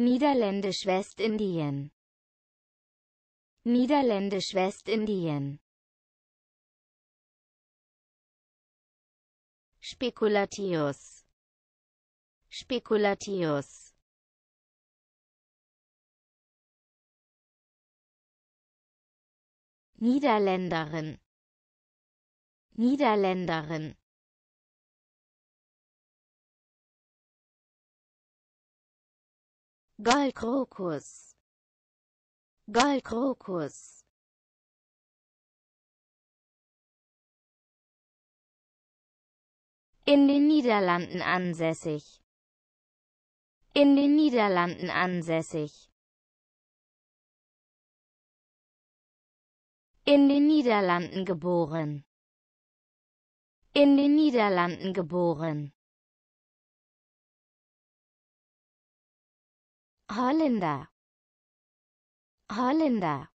Niederländisch Westindien Niederländisch Westindien Spekulatius Spekulatius Niederländerin Niederländerin Gallkrokus Gallkrokus In den Niederlanden ansässig In den Niederlanden ansässig In den Niederlanden geboren in den Niederlanden geboren. Holländer Holländer